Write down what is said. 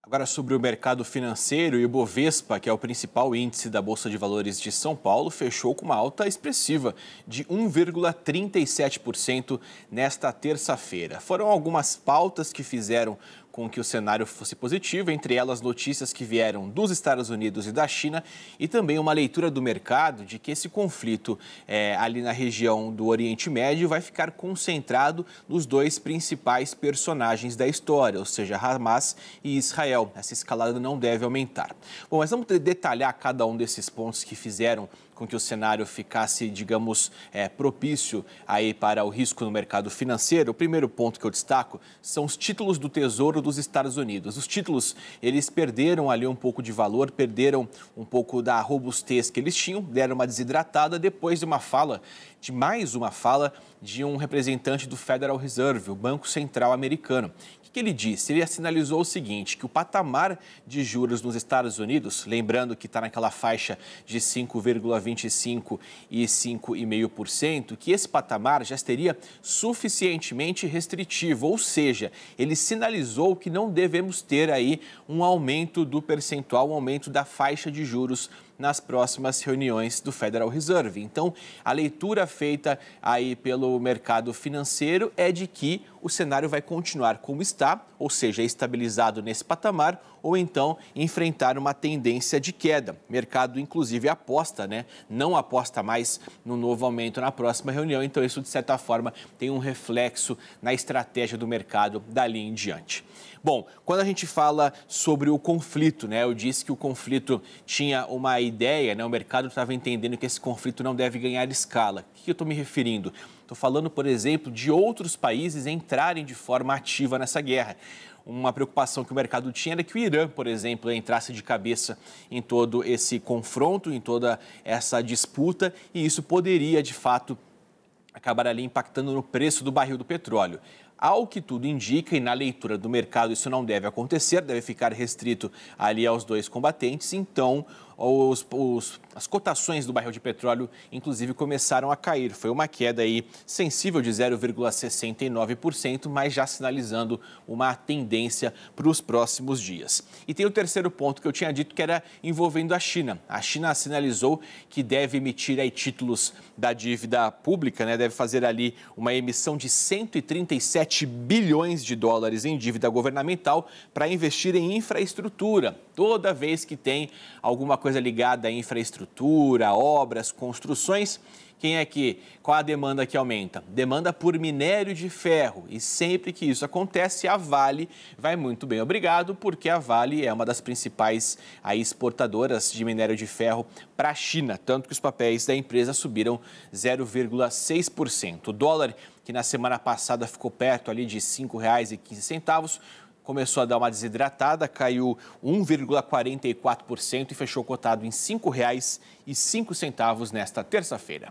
Agora sobre o mercado financeiro e o Bovespa, que é o principal índice da Bolsa de Valores de São Paulo, fechou com uma alta expressiva de 1,37% nesta terça-feira. Foram algumas pautas que fizeram com que o cenário fosse positivo, entre elas notícias que vieram dos Estados Unidos e da China, e também uma leitura do mercado de que esse conflito é, ali na região do Oriente Médio vai ficar concentrado nos dois principais personagens da história, ou seja, Hamas e Israel. Essa escalada não deve aumentar. Bom, mas vamos detalhar cada um desses pontos que fizeram com que o cenário ficasse, digamos, é, propício aí para o risco no mercado financeiro. O primeiro ponto que eu destaco são os títulos do Tesouro dos Estados Unidos. Os títulos, eles perderam ali um pouco de valor, perderam um pouco da robustez que eles tinham, deram uma desidratada depois de uma fala, de mais uma fala de um representante do Federal Reserve, o Banco Central americano. O que ele disse? Ele sinalizou o seguinte, que o patamar de juros nos Estados Unidos, lembrando que está naquela faixa de 5,25% e 5,5%, que esse patamar já seria suficientemente restritivo, ou seja, ele sinalizou ou que não devemos ter aí um aumento do percentual, um aumento da faixa de juros nas próximas reuniões do Federal Reserve. Então, a leitura feita aí pelo mercado financeiro é de que o cenário vai continuar como está, ou seja, estabilizado nesse patamar, ou então enfrentar uma tendência de queda. mercado, inclusive, aposta, né? Não aposta mais no novo aumento na próxima reunião. Então, isso, de certa forma, tem um reflexo na estratégia do mercado dali em diante. Bom, quando a gente fala sobre o conflito, né? Eu disse que o conflito tinha uma ideia, né, o mercado estava entendendo que esse conflito não deve ganhar escala. O que eu estou me referindo? Estou falando, por exemplo, de outros países entrarem de forma ativa nessa guerra uma preocupação que o mercado tinha era que o Irã, por exemplo, entrasse de cabeça em todo esse confronto, em toda essa disputa, e isso poderia, de fato, acabar ali impactando no preço do barril do petróleo. Ao que tudo indica, e na leitura do mercado isso não deve acontecer, deve ficar restrito ali aos dois combatentes. Então, os, os, as cotações do barril de petróleo, inclusive, começaram a cair. Foi uma queda aí sensível de 0,69%, mas já sinalizando uma tendência para os próximos dias. E tem o terceiro ponto que eu tinha dito, que era envolvendo a China. A China sinalizou que deve emitir aí títulos da dívida pública, né? deve fazer ali uma emissão de 137 7 bilhões de dólares em dívida governamental para investir em infraestrutura. Toda vez que tem alguma coisa ligada à infraestrutura, obras, construções, quem é que qual a demanda que aumenta? Demanda por minério de ferro. E sempre que isso acontece, a Vale vai muito bem, obrigado, porque a Vale é uma das principais aí, exportadoras de minério de ferro para a China, tanto que os papéis da empresa subiram 0,6%. O dólar, que na semana passada ficou perto ali de R$ 5,15, começou a dar uma desidratada, caiu 1,44% e fechou cotado em R$ 5,05 nesta terça-feira.